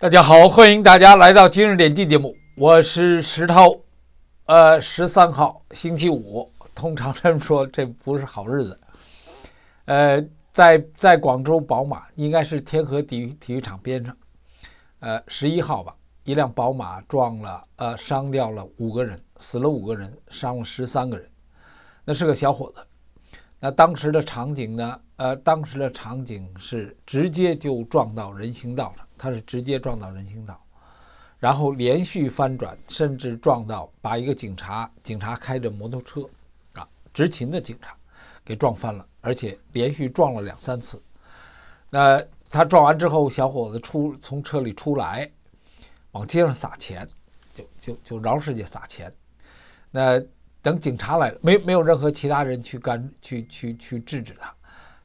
大家好，欢迎大家来到今日点击节目，我是石涛。呃，十三号星期五，通常人们说这不是好日子。呃，在在广州宝马，应该是天河体育体育场边上。呃，十一号吧，一辆宝马撞了，呃，伤掉了五个人，死了五个人，伤了十三个人。那是个小伙子。那当时的场景呢？呃，当时的场景是直接就撞到人行道上。他是直接撞到人行道，然后连续翻转，甚至撞到把一个警察，警察开着摩托车，啊，执勤的警察给撞翻了，而且连续撞了两三次。那他撞完之后，小伙子出从车里出来，往街上撒钱，就就就饶世界撒钱。那等警察来了，没没有任何其他人去干去去去制止他。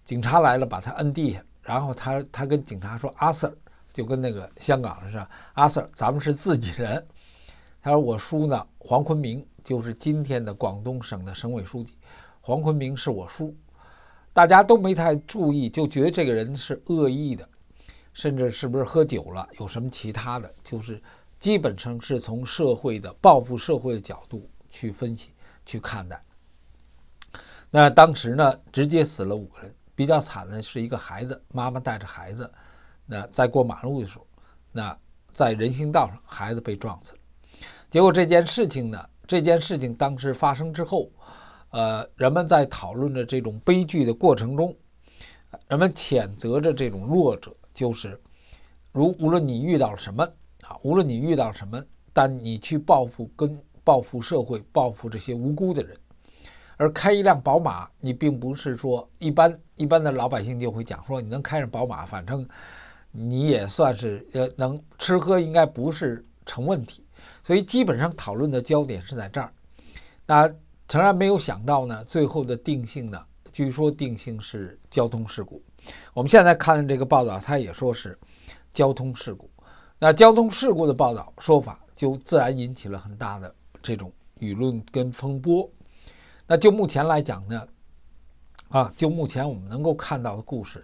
警察来了，把他摁地下，然后他他跟警察说：“阿 Sir。”就跟那个香港似的，阿 Sir，咱们是自己人。他说我叔呢，黄坤明就是今天的广东省的省委书记，黄坤明是我叔。大家都没太注意，就觉得这个人是恶意的，甚至是不是喝酒了，有什么其他的就是，基本上是从社会的报复社会的角度去分析去看待。那当时呢，直接死了五个人，比较惨的是一个孩子，妈妈带着孩子。那在过马路的时候，那在人行道上，孩子被撞死了。结果这件事情呢，这件事情当时发生之后，呃，人们在讨论着这种悲剧的过程中，人们谴责着这种弱者，就是如无论你遇到了什么啊，无论你遇到了什么，但你去报复跟报复社会，报复这些无辜的人。而开一辆宝马，你并不是说一般一般的老百姓就会讲说你能开上宝马，反正。你也算是呃能吃喝，应该不是成问题，所以基本上讨论的焦点是在这儿。那诚然没有想到呢，最后的定性呢，据说定性是交通事故。我们现在看的这个报道，它也说是交通事故。那交通事故的报道说法，就自然引起了很大的这种舆论跟风波。那就目前来讲呢，啊，就目前我们能够看到的故事。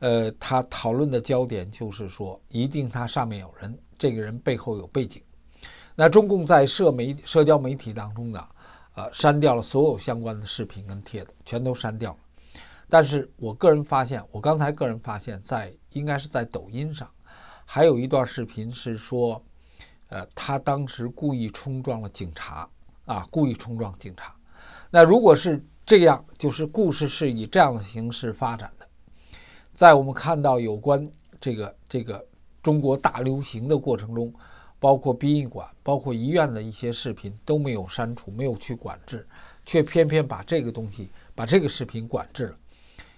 呃，他讨论的焦点就是说，一定他上面有人，这个人背后有背景。那中共在社媒、社交媒体当中呢，呃，删掉了所有相关的视频跟帖子，全都删掉了。但是我个人发现，我刚才个人发现，在应该是在抖音上，还有一段视频是说，呃，他当时故意冲撞了警察啊，故意冲撞警察。那如果是这样，就是故事是以这样的形式发展的。在我们看到有关这个这个中国大流行的过程中，包括殡仪馆、包括医院的一些视频都没有删除，没有去管制，却偏偏把这个东西、把这个视频管制了。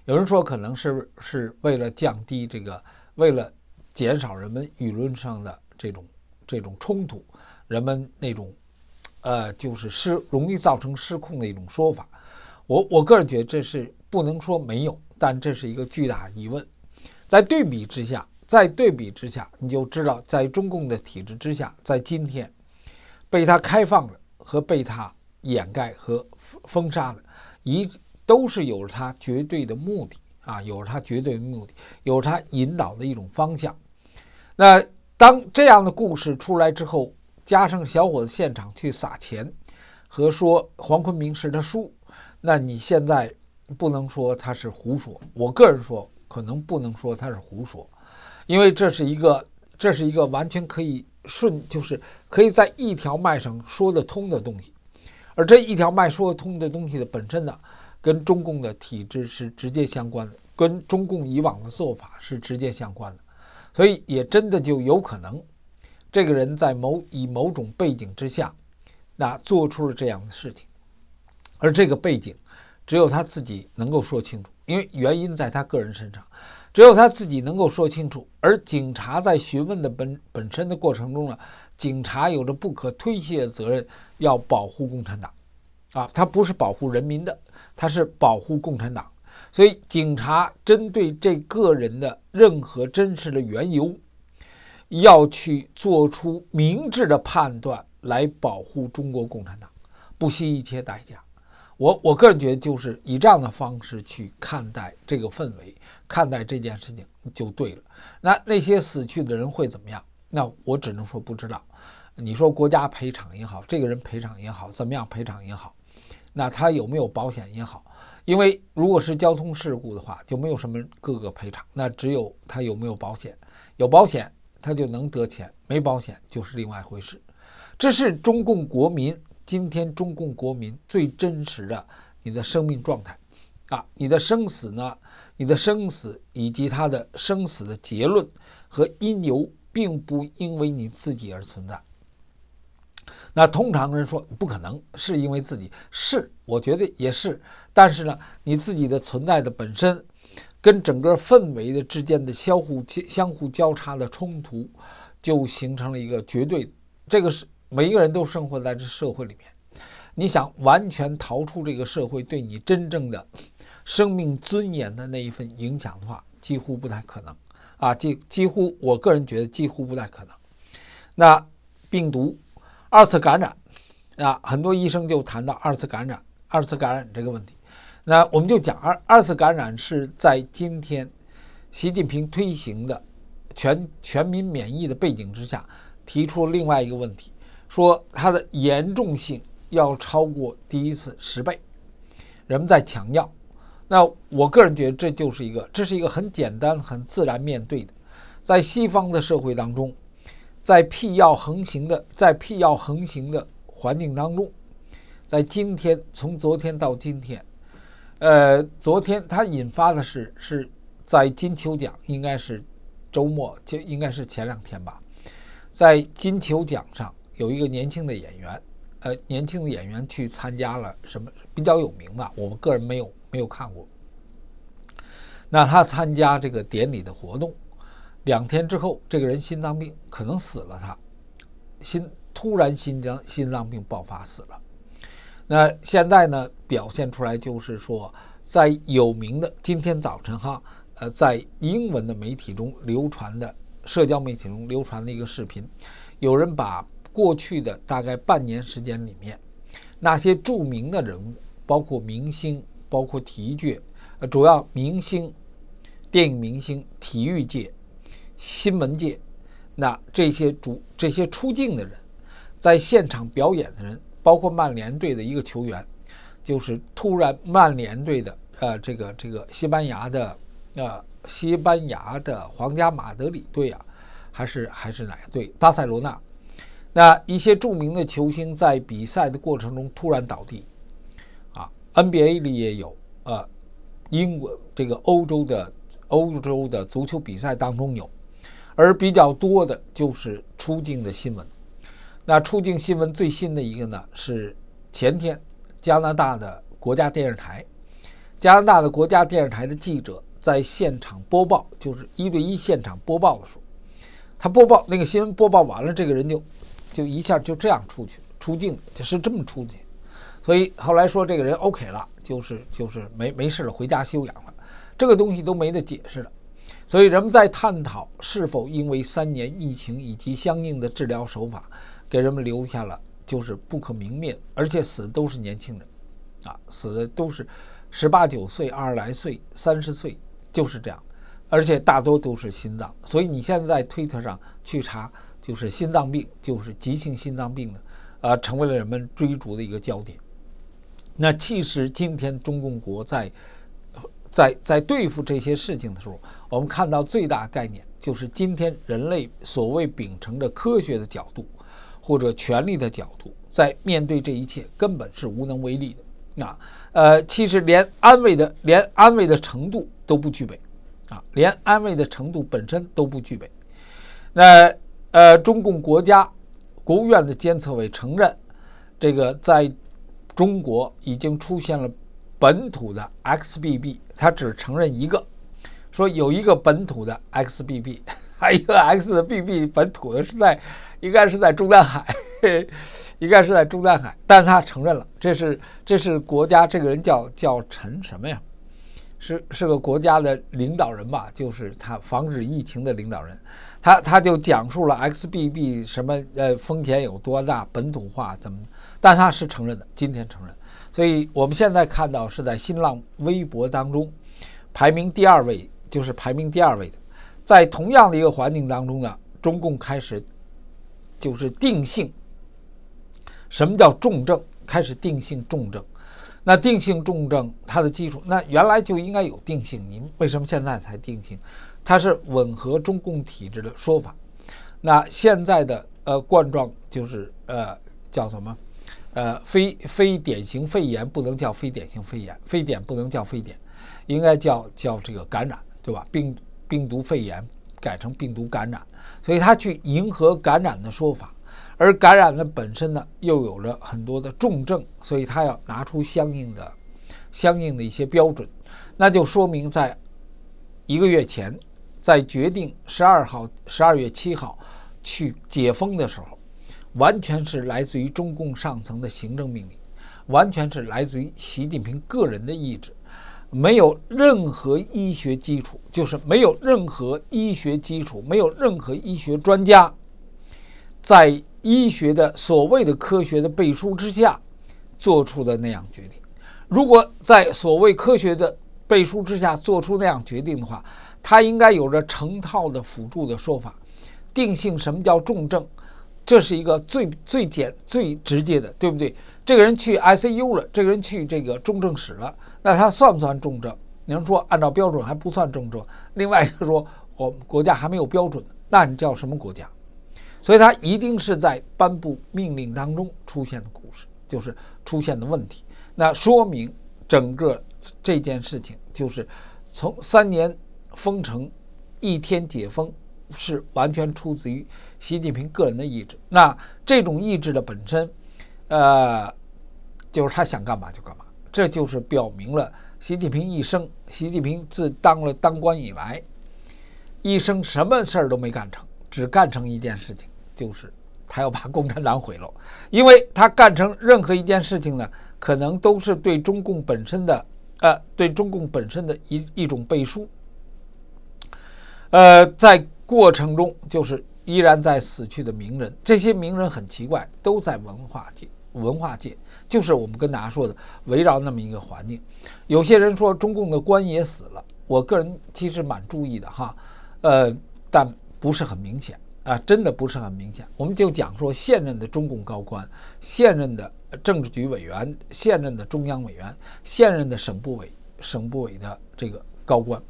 有人说，可能是是为了降低这个，为了减少人们舆论上的这种这种冲突，人们那种，呃，就是失容易造成失控的一种说法。我我个人觉得这是不能说没有。但这是一个巨大疑问，在对比之下，在对比之下，你就知道，在中共的体制之下，在今天，被他开放的和被他掩盖和封杀的，一都是有着他绝对的目的啊，有着他绝对的目的，有他引导的一种方向。那当这样的故事出来之后，加上小伙子现场去撒钱，和说黄坤明是他叔，那你现在。不能说他是胡说，我个人说可能不能说他是胡说，因为这是一个这是一个完全可以顺，就是可以在一条脉上说得通的东西，而这一条脉说得通的东西的本身呢，跟中共的体制是直接相关的，跟中共以往的做法是直接相关的，所以也真的就有可能，这个人在某以某种背景之下，那做出了这样的事情，而这个背景。只有他自己能够说清楚，因为原因在他个人身上。只有他自己能够说清楚，而警察在询问的本本身的过程中呢，警察有着不可推卸的责任，要保护共产党，啊，他不是保护人民的，他是保护共产党。所以，警察针对这个人的任何真实的缘由，要去做出明智的判断，来保护中国共产党，不惜一切代价。我我个人觉得，就是以这样的方式去看待这个氛围，看待这件事情就对了。那那些死去的人会怎么样？那我只能说不知道。你说国家赔偿也好，这个人赔偿也好，怎么样赔偿也好，那他有没有保险也好？因为如果是交通事故的话，就没有什么各个赔偿，那只有他有没有保险，有保险他就能得钱，没保险就是另外一回事。这是中共国民。今天中共国民最真实的你的生命状态，啊，你的生死呢？你的生死以及他的生死的结论和因由，并不因为你自己而存在。那通常人说不可能是因为自己是，我觉得也是。但是呢，你自己的存在的本身，跟整个氛围的之间的相互相互交叉的冲突，就形成了一个绝对，这个是。每一个人都生活在这社会里面，你想完全逃出这个社会对你真正的生命尊严的那一份影响的话，几乎不太可能啊！几几乎，我个人觉得几乎不太可能。那病毒二次感染啊，很多医生就谈到二次感染，二次感染这个问题。那我们就讲二二次感染是在今天习近平推行的全全民免疫的背景之下，提出另外一个问题。说它的严重性要超过第一次十倍，人们在强调。那我个人觉得，这就是一个，这是一个很简单、很自然面对的。在西方的社会当中，在辟谣横行的在辟谣横行的环境当中，在今天，从昨天到今天，呃，昨天它引发的是是在金球奖，应该是周末，就应该是前两天吧，在金球奖上。有一个年轻的演员，呃，年轻的演员去参加了什么比较有名的？我个人没有没有看过。那他参加这个典礼的活动，两天之后，这个人心脏病可能死了，他心突然心脏心脏病爆发死了。那现在呢，表现出来就是说，在有名的今天早晨哈，呃，在英文的媒体中流传的社交媒体中流传的一个视频，有人把。过去的大概半年时间里面，那些著名的人物，包括明星，包括体育界，呃，主要明星、电影明星、体育界、新闻界，那这些主这些出镜的人，在现场表演的人，包括曼联队的一个球员，就是突然曼联队的，呃，这个这个西班牙的，呃，西班牙的皇家马德里队啊，还是还是哪个队？巴塞罗那。那一些著名的球星在比赛的过程中突然倒地，啊，NBA 里也有，呃，英国这个欧洲的欧洲的足球比赛当中有，而比较多的就是出境的新闻。那出境新闻最新的一个呢是前天加拿大的国家电视台，加拿大的国家电视台的记者在现场播报，就是一对一现场播报的时候。他播报那个新闻播报完了，这个人就。就一下就这样出去出境，就是这么出去，所以后来说这个人 OK 了，就是就是没没事了，回家休养了，这个东西都没得解释了。所以人们在探讨是否因为三年疫情以及相应的治疗手法，给人们留下了就是不可明灭，而且死的都是年轻人，啊，死的都是十八九岁、二十来岁、三十岁，就是这样，而且大多都是心脏。所以你现在推特上去查。就是心脏病，就是急性心脏病呢，啊，成为了人们追逐的一个焦点。那其实今天中共国在，在在对付这些事情的时候，我们看到最大概念就是今天人类所谓秉承着科学的角度或者权力的角度，在面对这一切根本是无能为力的。那呃，其实连安慰的连安慰的程度都不具备，啊，连安慰的程度本身都不具备。那。呃，中共国家国务院的监测委承认，这个在中国已经出现了本土的 XBB，他只承认一个，说有一个本土的 XBB，还有一个 XBB 本土的是在应该是在中南海，应该是在中南海，但他承认了，这是这是国家这个人叫叫陈什么呀？是是个国家的领导人吧，就是他防止疫情的领导人，他他就讲述了 XBB 什么呃风险有多大，本土化怎么，但他是承认的，今天承认，所以我们现在看到是在新浪微博当中，排名第二位就是排名第二位的，在同样的一个环境当中呢，中共开始就是定性什么叫重症，开始定性重症。那定性重症它的基础，那原来就应该有定性，您为什么现在才定性？它是吻合中共体制的说法。那现在的呃冠状就是呃叫什么？呃非非典型肺炎不能叫非典型肺炎，非典不能叫非典，应该叫叫这个感染，对吧？病病毒肺炎改成病毒感染，所以他去迎合感染的说法。而感染的本身呢，又有着很多的重症，所以他要拿出相应的、相应的一些标准，那就说明在一个月前，在决定十二号、十二月七号去解封的时候，完全是来自于中共上层的行政命令，完全是来自于习近平个人的意志，没有任何医学基础，就是没有任何医学基础，没有任何医学专家在。医学的所谓的科学的背书之下做出的那样决定，如果在所谓科学的背书之下做出那样决定的话，它应该有着成套的辅助的说法，定性什么叫重症，这是一个最最简最直接的，对不对？这个人去 ICU 了，这个人去这个重症室了，那他算不算重症？你人说按照标准还不算重症，另外一个说我们国家还没有标准，那你叫什么国家？所以，他一定是在颁布命令当中出现的故事，就是出现的问题。那说明整个这件事情，就是从三年封城、一天解封，是完全出自于习近平个人的意志。那这种意志的本身，呃，就是他想干嘛就干嘛。这就是表明了习近平一生，习近平自当了当官以来，一生什么事儿都没干成。只干成一件事情，就是他要把共产党毁了，因为他干成任何一件事情呢，可能都是对中共本身的，呃，对中共本身的一一种背书。呃，在过程中，就是依然在死去的名人，这些名人很奇怪，都在文化界，文化界就是我们跟大家说的，围绕那么一个环境。有些人说中共的官也死了，我个人其实蛮注意的哈，呃，但。不是很明显啊，真的不是很明显。我们就讲说现任的中共高官、现任的政治局委员、现任的中央委员、现任的省部委、省部委的这个高官，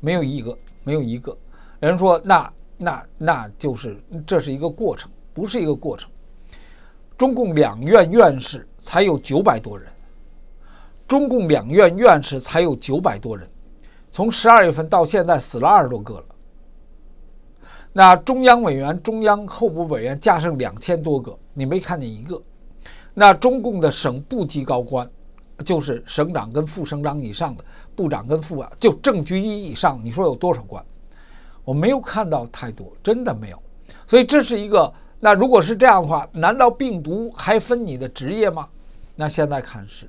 没有一个，没有一个。有人说那那那就是这是一个过程，不是一个过程。中共两院院士才有九百多人，中共两院院士才有九百多人，从十二月份到现在死了二十多个了。那中央委员、中央候补委员加上两千多个，你没看见一个。那中共的省部级高官，就是省长跟副省长以上的部长跟副啊，就正局一以上，你说有多少官？我没有看到太多，真的没有。所以这是一个。那如果是这样的话，难道病毒还分你的职业吗？那现在看是，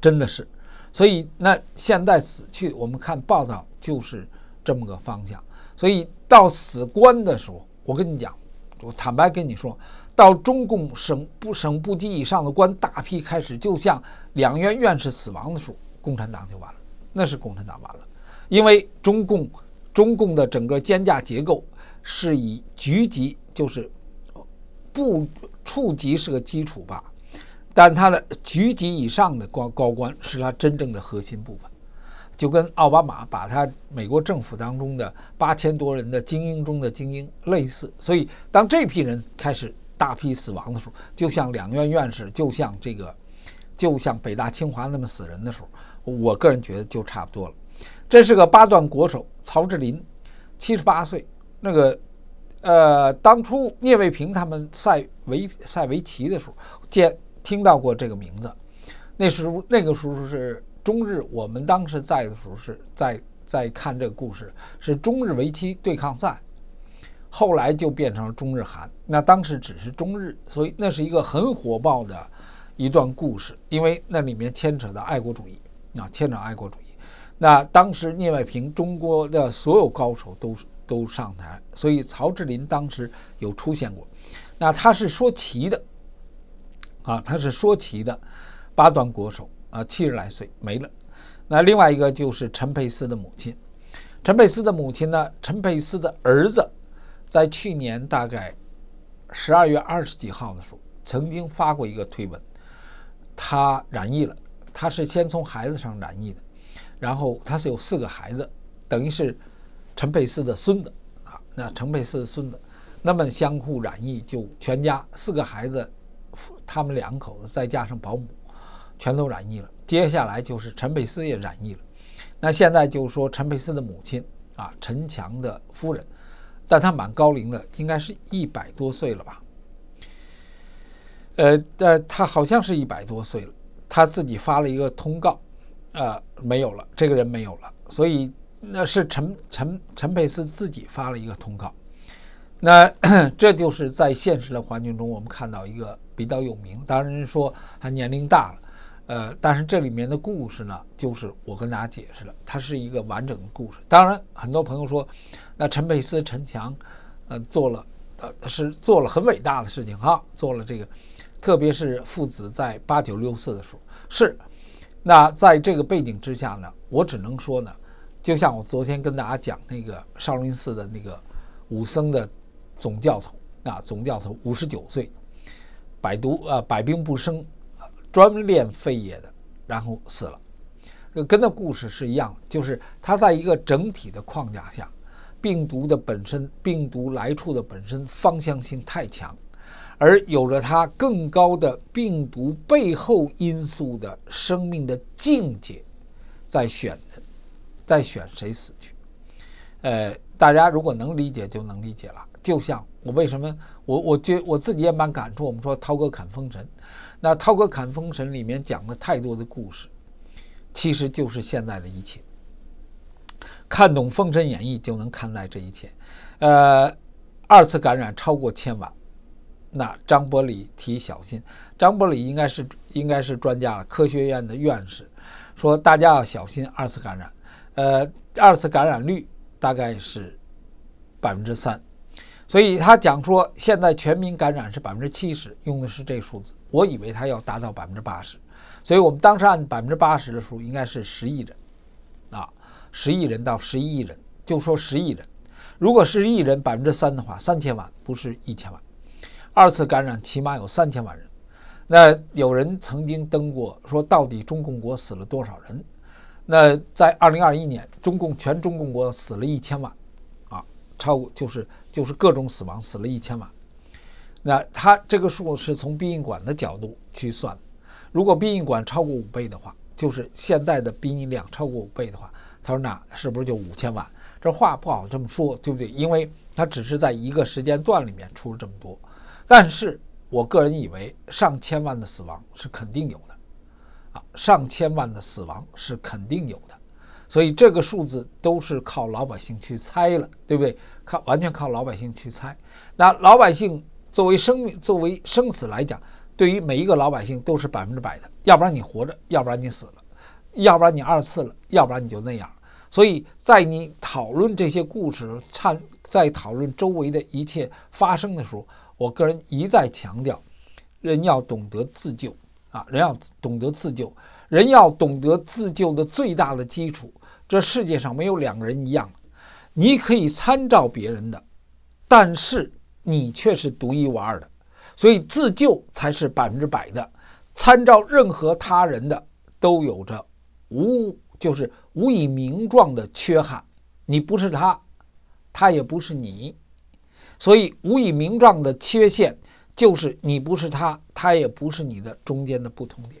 真的是。所以那现在死去，我们看报道就是这么个方向。所以到死官的时候，我跟你讲，我坦白跟你说，到中共省部省部级以上的官大批开始，就像两院院士死亡的时候，共产党就完了，那是共产党完了，因为中共中共的整个肩架结构是以局级就是部处级是个基础吧，但它的局级以上的高高官是他真正的核心部分。就跟奥巴马把他美国政府当中的八千多人的精英中的精英类似，所以当这批人开始大批死亡的时候，就像两院院士，就像这个，就像北大清华那么死人的时候，我个人觉得就差不多了。这是个八段国手曹志林，七十八岁。那个，呃，当初聂卫平他们赛围赛围棋的时候，见听到过这个名字，那时候那个时候是。中日，我们当时在的时候是，在在看这个故事，是中日围棋对抗赛，后来就变成了中日韩。那当时只是中日，所以那是一个很火爆的一段故事，因为那里面牵扯的爱国主义啊，牵扯爱国主义。那当时聂卫平中国的所有高手都都上台，所以曹志林当时有出现过。那他是说棋的，啊，他是说棋的八段国手。啊，七十来岁没了。那另外一个就是陈佩斯的母亲。陈佩斯的母亲呢？陈佩斯的儿子，在去年大概十二月二十几号的时候，曾经发过一个推文，他染疫了。他是先从孩子上染疫的，然后他是有四个孩子，等于是陈佩斯的孙子啊。那陈佩斯的孙子，那么相互染疫，就全家四个孩子，他们两口子再加上保姆。全都染疫了，接下来就是陈佩斯也染疫了。那现在就说陈佩斯的母亲啊，陈强的夫人，但她蛮高龄的，应该是一百多岁了吧？呃，但他好像是一百多岁了。他自己发了一个通告，呃，没有了，这个人没有了。所以那是陈陈陈佩斯自己发了一个通告。那 这就是在现实的环境中，我们看到一个比较有名，当然说他年龄大了。呃，但是这里面的故事呢，就是我跟大家解释了，它是一个完整的故事。当然，很多朋友说，那陈佩斯、陈强，呃，做了，呃，是做了很伟大的事情哈，做了这个，特别是父子在八九六四的时候，是。那在这个背景之下呢，我只能说呢，就像我昨天跟大家讲那个少林寺的那个武僧的总教头啊，总教头五十九岁，百毒啊，百病不生。专练废业的，然后死了，跟那故事是一样，就是他在一个整体的框架下，病毒的本身，病毒来处的本身方向性太强，而有着它更高的病毒背后因素的生命的境界，在选，在选谁死去，呃，大家如果能理解就能理解了。就像我为什么我我觉我自己也蛮感触，我们说涛哥砍风神。那涛哥侃封神》里面讲了太多的故事，其实就是现在的一切。看懂《封神演义》就能看待这一切。呃，二次感染超过千万，那张伯礼提小心。张伯礼应该是应该是专家了，科学院的院士，说大家要小心二次感染。呃，二次感染率大概是百分之三。所以他讲说，现在全民感染是百分之七十，用的是这数字。我以为他要达到百分之八十，所以我们当时按百分之八十的数，应该是十亿人，啊，十亿人到十一亿人，就说十亿人。如果是亿人百分之三的话，三千万不是一千万，二次感染起码有三千万人。那有人曾经登过，说到底中共国死了多少人？那在二零二一年，中共全中共国死了一千万。超过就是就是各种死亡，死了一千万。那他这个数是从殡仪馆的角度去算。如果殡仪馆超过五倍的话，就是现在的殡仪量超过五倍的话，他说那是不是就五千万？这话不好这么说，对不对？因为它只是在一个时间段里面出了这么多。但是我个人以为上千万的死亡是肯定有的啊，上千万的死亡是肯定有的。所以这个数字都是靠老百姓去猜了，对不对？靠，完全靠老百姓去猜。那老百姓作为生命，作为生死来讲，对于每一个老百姓都是百分之百的，要不然你活着，要不然你死了，要不然你二次了，要不然你就那样。所以，在你讨论这些故事、参在讨论周围的一切发生的时候，我个人一再强调，人要懂得自救啊，人要懂得自救。人要懂得自救的最大的基础，这世界上没有两个人一样，你可以参照别人的，但是你却是独一无二的，所以自救才是百分之百的。参照任何他人的，都有着无就是无以名状的缺憾。你不是他，他也不是你，所以无以名状的缺陷，就是你不是他，他也不是你的中间的不同点。